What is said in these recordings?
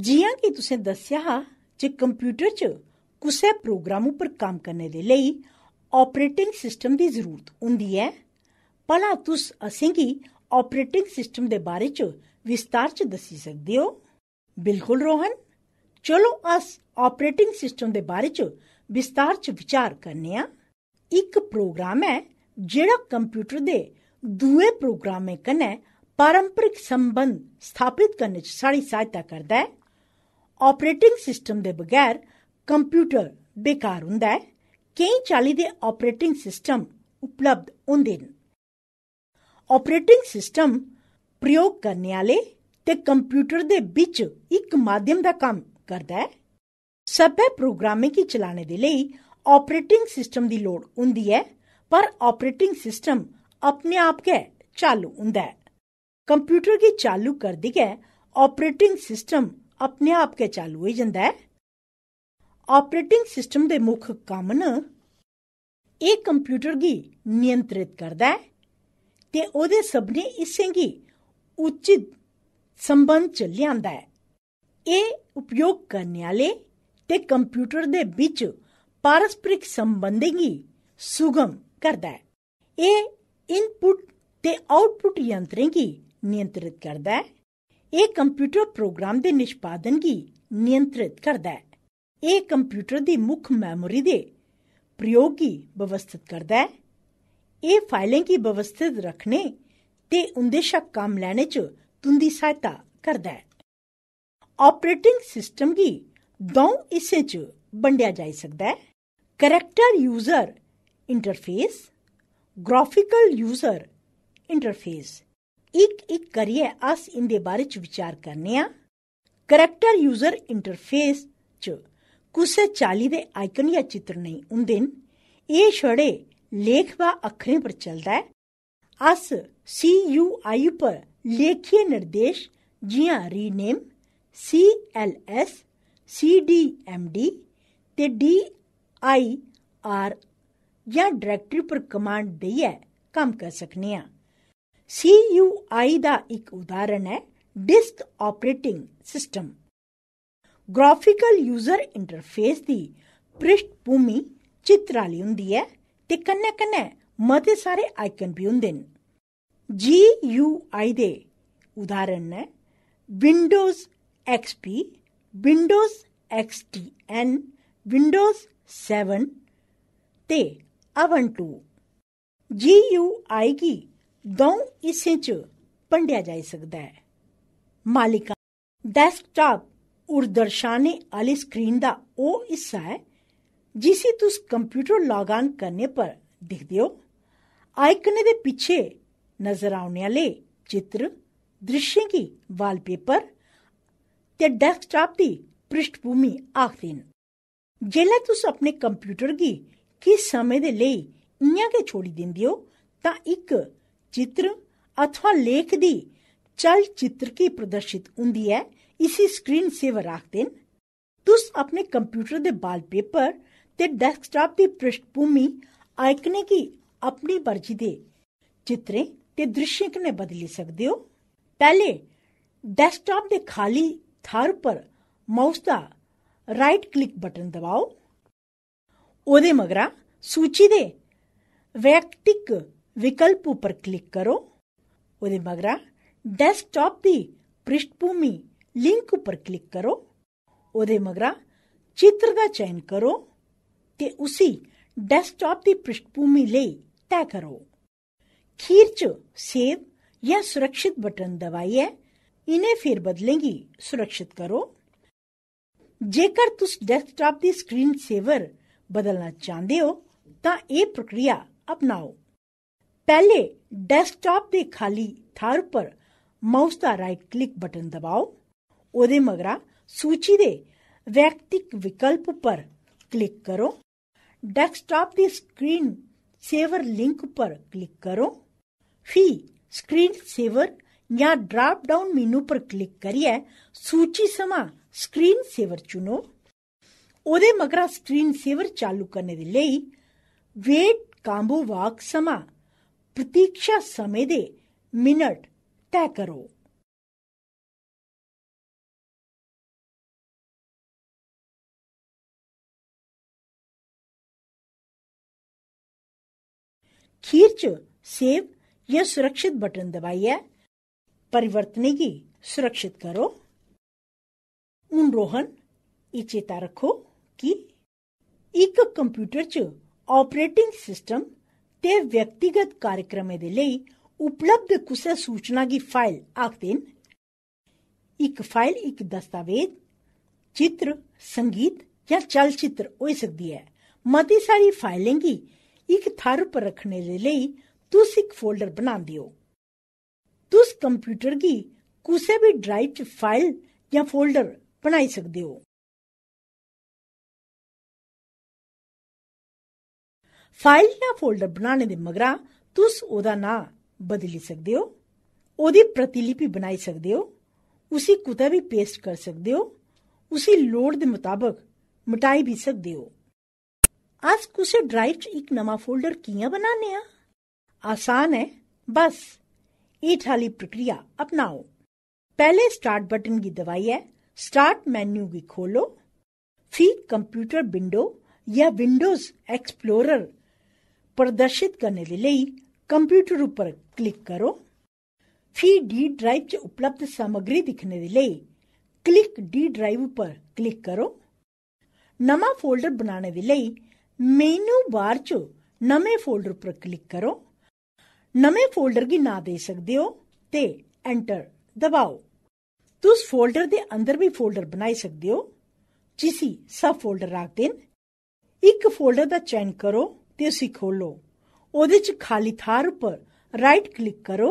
ਜਿਵੇਂ ਕਿ ਤੁਸੀਂ ਦੱਸਿਆ ਕਿ ਕੰਪਿਊਟਰ 'ਚ ਕਿਸੇ ਪ੍ਰੋਗਰਾਮ ਉੱਪਰ ਕੰਮ ਕਰਨ ਦੇ ਲਈ ਆਪਰੇਟਿੰਗ ਸਿਸਟਮ ਦੀ ਜ਼ਰੂਰਤ ਹੁੰਦੀ ਹੈ ਪਹਿਲਾਂ ਤੁਸੀਂ ਅਸੀਂ ਕੀ ਆਪਰੇਟਿੰਗ ਸਿਸਟਮ ਦੇ ਬਾਰੇ 'ਚ ਵਿਸਤਾਰ 'ਚ ਦੱਸੀ ਸਕਦੇ ਹੋ ਬਿਲਕੁਲ ਰੋਹਨ ਚਲੋ ਅਸ ਆਪਰੇਟਿੰਗ ਸਿਸਟਮ ਦੇ ਬਾਰੇ 'ਚ ਵਿਸਤਾਰ 'ਚ ਵਿਚਾਰ ਕਰਨੇ ਆ ਇੱਕ ਪ੍ਰੋਗਰਾਮ ਹੈ ਜਿਹੜਾ ਕੰਪਿਊਟਰ ਦੇ ਦੂਏ ਪ੍ਰੋਗਰਾਮੇ ਕਨੇ ਪਰੰਪਰਿਕ ਸੰਬੰਧ ਸਥਾਪਿਤ ਕਰਨ ਵਿੱਚ ਸਾਰੀ ਸਹਾਇਤਾ ਕਰਦਾ ਹੈ ਆਪਰੇਟਿੰਗ ਸਿਸਟਮ ਦੇ ਬਗੈਰ ਕੰਪਿਊਟਰ ਬੇਕਾਰ ਹੁੰਦਾ ਹੈ ਕਈ ਚਾਲੀ ਦੇ ਆਪਰੇਟਿੰਗ ਸਿਸਟਮ ਉਪਲਬਧ ਹੁੰਦੇ ਨੇ ਆਪਰੇਟਿੰਗ ਸਿਸਟਮ ਪ੍ਰਯੋਗ ਕਰਨ ਵਾਲੇ ਤੇ ਕੰਪਿਊਟਰ ਦੇ ਵਿੱਚ ਇੱਕ ਮਾਧਿਅਮ ਦਾ ਕੰਮ ਕਰਦਾ ਹੈ ਸਭੇ ਪ੍ਰੋਗਰਾਮਿੰਗ ਹੀ ਚਲਾਣੇ ਦੇ ਲਈ ਆਪਰੇਟਿੰਗ ਸਿਸਟਮ ਦੀ ਲੋੜ ਹੁੰਦੀ ਹੈ ਪਰ ਆਪਰੇਟਿੰਗ ਸਿਸਟਮ ਆਪਣੇ ਆਪ ਕੇ ਚਾਲੂ ਹੁੰਦਾ ਹੈ ਕੰਪਿਊਟਰ ਕੀ ਚਾਲੂ ਕਰ दी है ऑपरेटिंग सिस्टम ਆਪਣੇ ਆਪ ਕੇ ਚਾਲੂ ਹੋਈ ਜਾਂਦਾ ਹੈ ਆਪਰੇटिंग ਸਿਸਟਮ ਦੇ ਮੁੱਖ ਕੰਮ ਨੂੰ ਇਹ ਕੰਪਿਊਟਰ ਗੀ ਨਿਯੰਤਰਿਤ ਕਰਦਾ ਹੈ ਤੇ ਉਹਦੇ ਸਭ ਨੇ ਇਸੇ ਗੀ ਉਚਿਤ ਸੰਬੰਧ ਚ ਲਿਆਂਦਾ ਹੈ ਇਹ ਉਪਯੋਗ ਕਰਨ ਵਾਲੇ ਤੇ ਕੰਪਿਊਟਰ ਦੇ ਵਿੱਚ ਪਾਰਸਪਰਿਕ ਸੰਬੰਧਿੰਗੀ ਸੁਗਮ ਕਰਦਾ ਹੈ ਇਹ ਇਨਪੁਟ ਤੇ ਆਉਟਪੁਟ ਯੰਤਰਾਂ ਕੀ ਨਿਯੰਤਰਿਤ ਕਰਦਾ ਹੈ ਇਹ ਕੰਪਿਊਟਰ ਪ੍ਰੋਗਰਾਮ ਦੇ ਨਿਸ਼ਪਾਦਨ ਕੀ ਨਿਯੰਤਰਿਤ ਕਰਦਾ ਹੈ ਇਹ ਕੰਪਿਊਟਰ ਦੀ ਮੁੱਖ ਮੈਮੋਰੀ ਦੇ ਪ੍ਰਯੋਗ ਕੀ ਬਵਸਥਿਤ ਕਰਦਾ ਹੈ ਇਹ ਫਾਈਲਾਂ ਕੀ ਬਵਸਥਿਤ ਰੱਖਣੇ ਤੇ ਉੰਦੇਸ਼ਕ ਕੰਮ ਲੈਣੇ ਚ ਤੁੰਦੀ ਸਹਾਇਤਾ ਕਰਦਾ ਹੈ ਆਪਰੇਟਿੰਗ ਸਿਸਟਮ ਕੀ ਦੋ ਇਸੇ ਚ ਵੰਡਿਆ ਜਾ ਸਕਦਾ ਹੈ character user interface graphical user interface ਇੱਕ-ਇੱਕ करिए अस इंदे बारे च विचार करने आं करैक्टर यूजर इंटरफेस च कुसै चाली दे आइकन या चित्र नेईं होंदे न एह् छड़े लेख वा अक्खरें पर चलदा ऐ अस सी यू आई पर लेखीय निर्देश जियां rename C L S C D M D ते डी आई आर जां डायरेक्टरी पर कमांड देइयै कम्म करी सकने आं CUI ਦਾ ਇੱਕ ਉਦਾਹਰਣ ਹੈ disk operating system graphical user interface ਦੀ ਭੂਮੀ ਚਿੱਤਰ ਵਾਲੀ ਹੁੰਦੀ ਹੈ ਤੇ ਕੰਨੇ ਕੰਨੇ ਮਤੇ ਸਾਰੇ ਆਈਕਨ ਵੀ ਹੁੰਦੇ ਨੇ GUI ਦੇ ਉਦਾਹਰਣ ਨੇ Windows XP, Windows N Windows 7 ਤੇ Ubuntu GUI ਕੀ ਦੋ ਹਿੱਸੇ 'ਚ ਪੰਡਿਆ ਜਾ ਸਕਦਾ ਹੈ ਮਾਲਿਕਾ ਡੈਸਕਟਾਪ ਉਰ ਦਰਸ਼ਾने वाली स्क्रीन ਦਾ ਉਹ ਹਿੱਸਾ ਹੈ ਜਿਸੇ ਤੁਸੀਂ ਕੰਪਿਊਟਰ ਲੌਗਆਨ ਕਰਨੇ ਪਰ ਦੇਖਦੇ ਹੋ ਆਈਕਨ ਦੇ ਪਿੱਛੇ ਨਜ਼ਰ ਆਉਣ ਵਾਲੇ ਚਿੱਤਰ ਦ੍ਰਿਸ਼ਯ ਕੀ ਵਾਲਪੇਪਰ ਤੇ ਡੈਸਕਟਾਪ ਦੀ ਪ੍ਰਿਸ਼ਠਭੂਮੀ ਆਖਦੇ ਨੇ ਜੇਲਾ ਤੁਸੀਂ ਆਪਣੇ ਕੰਪਿਊਟਰ ਕੀ ਕਿਸ ਸਮੇਂ ਦੇ ਲਈ ਇੰਆਂ ਕੇ ਛੋੜੀ ਦਿੰਦੇ ਹੋ ਤਾਂ ਇੱਕ चित्र अथवा लेख दी चलचित्र की प्रदर्शित होंगी है इसी स्क्रीन सेवर आखदे न तुस अपने कंप्यूटर दे वॉलपेपर ते डेस्कटॉप दी पृष्ठभूमि आइकने गी अपनी मर्जी दे चित्रें ते दृश्यें कन्नै बदली सकदे हो पैह्ले डेस्कटॉप दे खाली थाह्र पर माउस दा राइट क्लिक बटन दबाओ ओह्दे मगरा सूची दे वैयक्तिक ਵਿਕਲਪ ਉੱਪਰ ਕਲਿੱਕ ਕਰੋ ਉਹਦੇ ਮਗਰਾ ਡੈਸਕਟਾਪ ਦੀ ਪ੍ਰਿਸ਼ਠਭੂਮੀ ਲਿੰਕ ਉੱਪਰ ਕਲਿੱਕ ਕਰੋ ਉਹਦੇ ਮਗਰਾ ਚਿੱਤਰ ਦਾ ਚਇਨ ਕਰੋ ਤੇ ਉਸੇ ਡੈਸਕਟਾਪ ਦੀ ਪ੍ਰਿਸ਼ਠਭੂਮੀ ਲਈ ਤੈਅ ਕਰੋ ਖੀਰ ਚ ਸੇਵ ਜਾਂ ਸੁਰੱਖਿਅਤ ਬਟਨ ਦਬਾਈਏ ਇਨੇ ਫਿਰ ਬਦਲੇਗੀ ਸੁਰੱਖਿਅਤ ਕਰੋ ਜੇਕਰ ਤੁਸੀਂ ਡੈਸਕਟਾਪ ਦੀ ਸਕਰੀਨ ਸੇਵਰ ਬਦਲਣਾ ਚਾਹੁੰਦੇ ਹੋ ਤਾਂ ਇਹ ਪ੍ਰਕਿਰਿਆ ਅਪਣਾਓ ਪਹਿਲੇ ਡੈਸਕਟਾਪ ਦੇ ਖਾਲੀ ਥਾਰ ਪਰ ਮਾਊਸ ਦਾ ਰਾਈਟ ਕਲਿੱਕ ਬਟਨ ਦਬਾਓ ਉਹਦੇ ਮਗਰਾ ਸੂਚੀ ਦੇ ਵਿਅਕਤੀਕ ਵਿਕਲਪ ਉੱਪਰ ਕਲਿੱਕ ਕਰੋ ਡੈਸਕਟਾਪ ਦੀ ਸਕਰੀਨ ਸੇਵਰ ਲਿੰਕ ਉੱਪਰ ਕਲਿੱਕ ਕਰੋ ਫੀ ਸਕਰੀਨ ਸੇਵਰ ਜਾਂ ਡ੍ਰਾਪ ਡਾਊਨ ਮੈਨੂ ਪਰ ਕਲਿੱਕ ਕਰੀਏ ਸੂਚੀ ਸਮਾਂ ਸਕਰੀਨ ਸੇਵਰ ਚੁਣੋ ਉਹਦੇ ਮਗਰਾ ਸਕਰੀਨ ਸੇਵਰ ਚਾਲੂ ਕਰਨ ਦੇ ਲਈ ਵੇਟ ਕਾਂਬੋ ਵਾਕ ਸਮਾਂ ਪ੍ਰਤੀਕਸ਼ਾ ਸਮੇਂ ਦੇ ਮਿੰਟ ਤੈਅ ਕਰੋ ਖੀਰ ਚ ਸੇਵ ਜਾਂ ਸੁਰੱਖਿਅਤ ਬਟਨ ਦਬਾਈਏ परिवर्तने की सुरक्षित करो हूँ रोहन ये चेता रखो कि एक कंप्यूटर च ऑपरेटिंग सिस्टम તે વ્યક્તિગત કાર્યક્રમે દे लेई उपलब्ध कुसै सूचना गी फाइल आखदे न इक फाइल इक दस्तावेज चित्र संगीत जां चलचित्र होई सकदी ऐ मती सारी फाइलें गी इक थाह्र पर रक्खने दे लेई तुस इक फोल्डर बनांदे ओ तुस कंप्यूटर गी कुसै बी ड्राइव च फाइल जां फोल्डर बनाई सकदे ओ फाइल या फोल्डर बनाने दे मगरा तुस ओदा ना बदली सकदे हो ओदी प्रतिलिपि बनाई सकदे हो उसी कुतै भी पेस्ट कर सकदे हो उसी लोड़ दे मताबक मिटाई भी सकदे हो अस कुसै ड्राइव च एक नवा फोल्डर किया बनाने आं आसान है बस एठ आली प्रक्रिया अपनाओ पहले स्टार्ट बटन दवाई है स्टार्ट मेन्यू की खोलो फिर कंप्यूटर विंडो या विंडोज एक्सप्लोरर ਪ੍ਰਦਰਸ਼ਿਤ ਕਰਨ ਦੇ ਲਈ ਕੰਪਿਊਟਰ ਉੱਪਰ ਕਲਿੱਕ ਕਰੋ ਫਿਰ ਡੀ ਡਰਾਈਵ 'ਚ ਉਪਲਬਧ ਸਮੱਗਰੀ ਦਿਖਣ ਦੇ ਲਈ ਕਲਿੱਕ ਡੀ ਡਰਾਈਵ ਉੱਪਰ ਕਲਿੱਕ ਕਰੋ ਨਵਾਂ ਫੋਲਡਰ ਬਣਾਉਣ ਦੇ ਲਈ ਮੈਨੂ ਬਾਰ 'ਚ ਨਵੇਂ ਫੋਲਡਰ ਉੱਪਰ ਕਲਿੱਕ ਕਰੋ ਨਵੇਂ ਫੋਲਡਰ ਦੀ ਨਾਂ ਦੇ ਸਕਦੇ ਹੋ ਤੇ ਐਂਟਰ ਦਬਾਓ ਤੁਸ ਫੋਲਡਰ ਦੇ ਅੰਦਰ ਵੀ ਫੋਲਡਰ ਬਣਾਈ ਸਕਦੇ ਹੋ ਜਿਸੀ ਸਬ ਫੋਲਡਰ ਰੱਖ ਦੇਣ ਇੱਕ ਫੋਲਡਰ ਦਾ ਚੈਨ ਕਰੋ ਤੇ ਅਸੀਂ ਖੋਲੋ ਉਹਦੇ ਚ ਖਾਲੀ ਥਾਰ ਉੱਪਰ ਰਾਈਟ ਕਲਿੱਕ ਕਰੋ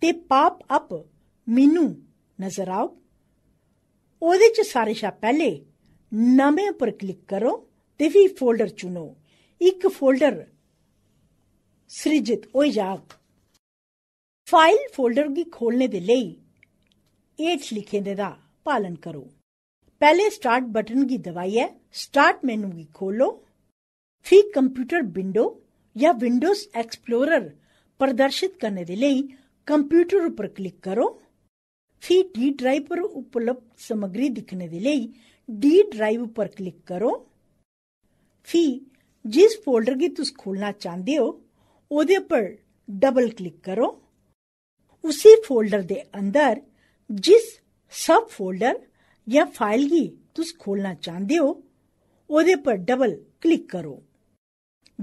ਤੇ ਪਾਪ ਅਪ ਮੀਨੂ ਨਜ਼ਰ ਆਓ ਉਹਦੇ ਚ ਸਾਰੇ ਸ਼ਾ ਪਹਿਲੇ ਨਵੇਂ ਉੱਪਰ ਕਲਿੱਕ ਕਰੋ ਤੇ ਵੀ ਫੋਲਡਰ ਚੁਣੋ ਇੱਕ ਫੋਲਡਰ ਸ੍ਰਿਜਿਤ ਹੋਈ ਜਾ ਫਾਈਲ ਫੋਲਡਰ ਦੀ ਖੋਲਨੇ ਦੇ ਲਈ ਇਹ ਲਿਖੇ ਦੇ ਦਾ ਪਾਲਨ ਕਰੋ ਪਹਿਲੇ ਸਟਾਰਟ ਬਟਨ ਦੀ ਦਬਾਈਏ ਸਟਾਰਟ ਮੈਨੂ ਵੀ ਖੋਲੋ फ्री कंप्यूटर विंडो या विंडोज एक्सप्लोरर प्रदर्शित करने के लिए कंप्यूटर पर क्लिक करो फ्री डी ड्राइव पर उपलब्ध सामग्री दिखने के लिए डी ड्राइव पर क्लिक करो फ्री जिस फोल्डर की तुम खोलना चाहते हो ਉਹਦੇ ਉੱਪਰ ਡਬਲ ਕਲਿੱਕ ਕਰੋ ਉਸੇ ਫੋਲਡਰ ਦੇ ਅੰਦਰ ਜਿਸ ਸਬ ਫੋਲਡਰ ਜਾਂ ਫਾਈਲ ਕੀ ਤੁਸੀਂ ਖੋਲਣਾ ਚਾਹੁੰਦੇ ਹੋ ਉਹਦੇ ਉੱਪਰ ਡਬਲ ਕਲਿੱਕ ਕਰੋ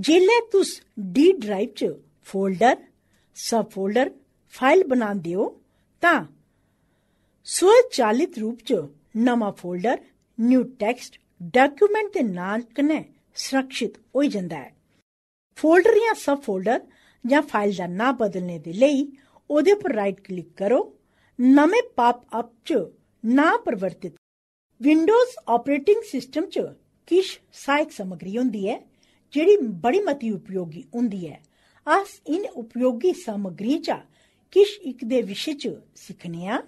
ਜੇਲੇ ਤੁਸੀਂ ਡੀ ਡਰਾਈਵ 'ਚ ਫੋਲਡਰ ਸਬ ਫੋਲਡਰ ਫਾਈਲ ਬਣਾਉਂਦੇ ਹੋ ਤਾਂ ਸਵਚਾਲਿਤ ਰੂਪ 'ਚ ਨਵਾਂ ਫੋਲਡਰ ਨਿਊ ਟੈਕਸਟ ਡਾਕੂਮੈਂਟ ਦੇ ਨਾਲ ਕਨੇ ਸੁਰੱਖਿਅਤ ਹੋ ਜਾਂਦਾ ਹੈ ਫੋਲਡਰ ਜਾਂ ਸਬ ਫੋਲਡਰ ਜਾਂ ਫਾਈਲ ਦਾ ਨਾਮ ਬਦਲਣੇ ਦੇ ਲਈ ਉਹਦੇ ਉੱਪਰ ਰਾਈਟ ਕਲਿੱਕ ਕਰੋ ਨਵੇਂ ਪਾਪ-ਅਪ 'ਚ ਨਾ ਪਰਵਰਤਿਤ ਵਿੰਡੋਜ਼ ਆਪਰੇਟਿੰਗ ਸਿਸਟਮ 'ਚ ਕਿਸ਼ ਸਾਇਕ ਸਮਗਰੀ ਹੁੰਦੀ ਹੈ ਜਿਹੜੀ ਬੜੀ ਮਤੀ ਉਪਯੋਗੀ ਹੁੰਦੀ ਹੈ ਅਸ ਇਨ ਉਪਯੋਗੀ ਸਮਗਰੀ ਚ ਕਿਸ ਇੱਕ ਦੇ ਵਿਸ਼ੇ ਚ ਸਿੱਖਣਿਆ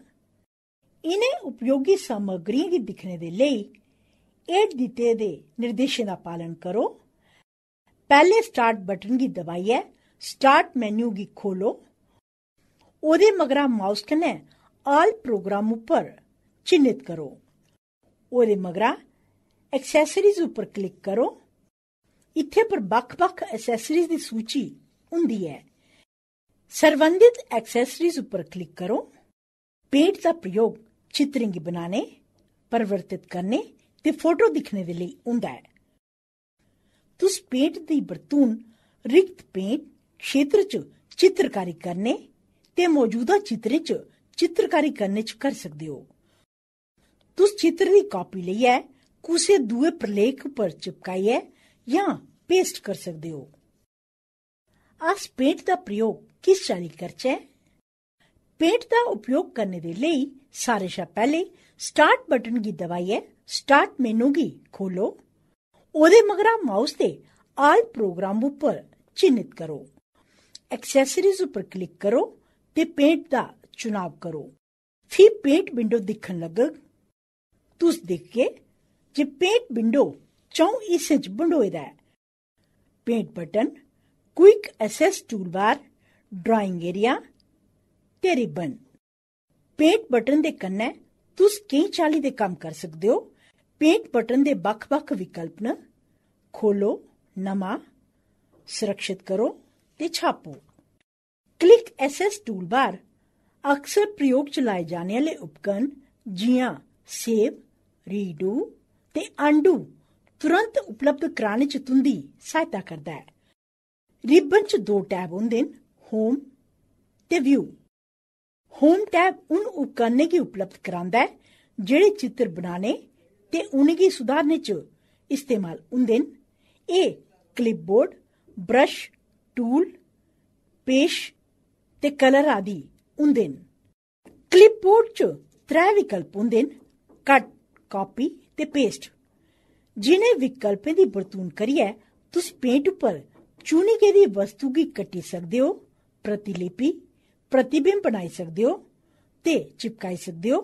ਇਨੇ ਉਪਯੋਗੀ ਸਮਗਰੀ ਦੀ ਦਿਖਣੇ ਦੇ ਲਈ ਇਹ ਦਿੱਤੇ ਦੇ ਨਿਰਦੇਸ਼ਾਂ ਦਾ ਪਾਲਨ ਕਰੋ ਪਹਿਲੇ ਸਟਾਰਟ ਬਟਨ ਦੀ ਦਬਾਈਏ ਸਟਾਰਟ ਮੈਨੂ ਦੀ ਖੋਲੋ ਉਹਦੇ ਮਗਰਾ ਮਾਊਸ ਕਨੇ ਆਲ ਪ੍ਰੋਗਰਾਮ ਉੱਪਰ ਚਿੰਨਿਤ ਕਰੋ ਉਹਦੇ ਮਗਰਾ ਐਕਸੈਸਰੀਜ਼ ਉੱਪਰ ਕਲਿੱਕ ਕਰੋ ਇੱਥੇ ਪਰ ਬਖ ਬਖ ਐਕਸੈਸਰੀਜ਼ ਦੀ ਸੂਚੀ ਹੁੰਦੀ ਹੈ ਸਰਵੰਧਿਤ ਐਕਸੈਸਰੀਜ਼ ਉੱਪਰ ਕਲਿੱਕ ਕਰੋ ਪੇਂਟ ਦਾ ਪ੍ਰਯੋਗ ਚਿੱਤਰਿੰਗੀ ਬਣਾਉਣੇ ਪਰਵਰਤਿਤ ਕਰਨੇ ਤੇ ਫੋਟੋ ਦਿਖਣੇ ਦੇ ਲਈ ਹੁੰਦਾ ਹੈ ਤੁਸੀਂ ਪੇਂਟ ਦੀ ਬਰਤੂਨ ਰਿਕਤ ਪੇਂਟ ਖੇਤਰ 'ਚ ਚਿੱਤਰਕਾਰੀ ਕਰਨੇ ਤੇ ਮੌਜੂਦਾ ਚਿੱਤਰ 'ਚ ਚਿੱਤਰਕਾਰੀ ਕਰਨੇ 'ਚ ਕਰ ਸਕਦੇ ਹੋ ਤੁਸੀਂ ਚਿੱਤਰ ਦੀ ਕਾਪੀ ਲਈ ਹੈ ਕੁਸੇ ਦੂਏ ਪ੍ਰਲੇਖ ਉੱਪਰ ਚਿਪਕਾਈ ਹੈ ਜਾਂ ਪੇਸਟ ਕਰ ਸਕਦੇ ਹੋ ਆਸ ਪੇਂਟ ਦਾ ਪ੍ਰਯੋਗ ਕਿਸ ਚਾਲੀ ਕਰਚੇ ਪੇਂਟ ਦਾ ਉਪਯੋਗ ਕਰਨ ਦੇ ਲਈ ਸਾਰੇ ਸ਼ਾ ਪਹਿਲੇ ਸਟਾਰਟ ਬਟਨ ਕੀ ਦਬਾਈਏ ਸਟਾਰਟ ਮੈਨੂ ਕੀ ਖੋਲੋ ਉਹਦੇ ਮਗਰਾ ਮਾਊਸ ਤੇ ਆਲ ਪ੍ਰੋਗਰਾਮ ਉੱਪਰ ਚਿੰਨਿਤ ਕਰੋ ਐਕਸੈਸਰੀਜ਼ ਉੱਪਰ ਕਲਿੱਕ ਕਰੋ ਤੇ ਪੇਂਟ ਦਾ ਚੁਣਾਵ ਕਰੋ ਫਿਰ ਪੇਂਟ ਵਿੰਡੋ ਦਿਖਣ ਲੱਗ ਤੁਸ ਦੇਖ ਕੇ ਜੇ ਪੇਂਟ ਵਿੰਡੋ ਚੌਂ ਹਿੱਸੇ 'ਚ ਵੰਡੋਇਦਾ ਹੈ Paint button quick access toolbar drawing area ਤੇ ਰਿਬਨ ਪੇਂਟ ਬਟਨ ਦੇ ਕੰਨੇ ਤੁਸੀਂ ਕਈ ਚਾਲੀ ਦੇ ਕੰਮ ਕਰ ਸਕਦੇ ਹੋ ਪੇਂਟ ਬਟਨ ਦੇ ਬਖ ਬਖ ਵਿਕਲਪ ਨੇ ਖੋਲੋ ਨਮਾ ਸੁਰੱਖਿਅਤ ਕਰੋ ਤੇ ਛਾਪੋ ਕਲਿੱਕ ਐਸਐਸ ਟੂਲਬਾਰ ਅਕਸਰ ਪ੍ਰਯੋਗ ਚ ਲਾਏ ਜਾਣ ਵਾਲੇ ਉਪਕਰਨ ਜਿਵੇਂ ਸੇਵ ਰੀਡੂ ਤੇ ਅਨਡੂ ਤੁਰੰਤ ਉਪਲਬਧ ਕਰਾਣੇ ਚ ਤੁੰਦੀ ਸਹਾਇਤਾ ਕਰਦਾ ਹੈ ਰਿਬਨ ਚ ਦੋ ਟੈਬ ਹੁੰਦੇ ਨੇ ਹੋਮ ਤੇ ਵਿਊ ਹੋਮ ਟੈਬ ਉਹਨ ਉਪਕਰਨੇ ਕੀ ਉਪਲਬਧ ਕਰਾਂਦਾ ਹੈ ਜਿਹੜੇ ਚਿੱਤਰ ਬਣਾਣੇ ਤੇ ਉਨਗੀ ਸੁਧਾਰਨੇ ਚ ਇਸਤੇਮਾਲ ਹੁੰਦੇ ਨੇ ਇਹ ਕਲਿੱਪਬੋਰਡ ਬ੍ਰਸ਼ ਟੂਲ ਪੇਸ਼ ਤੇ ਕਲਰ ਆਦਿ ਹੁੰਦੇ ਨੇ ਕਲਿੱਪਬੋਰਡ ਚ ਤਰੇ ਵਿਕਲਪ ਹੁੰਦੇ ਨੇ ਕੱਟ ਕਾਪੀ ਤੇ ਪੇਸਟ जिन्हें विकल्पें दी बरतून करियै तुस पेंट उप्पर चुनी गेदी वस्तु गी कट्टी सकदे हो प्रतिलिपि प्रतिबिंब बनाई सकदे हो ते चिपकाई सकदे हो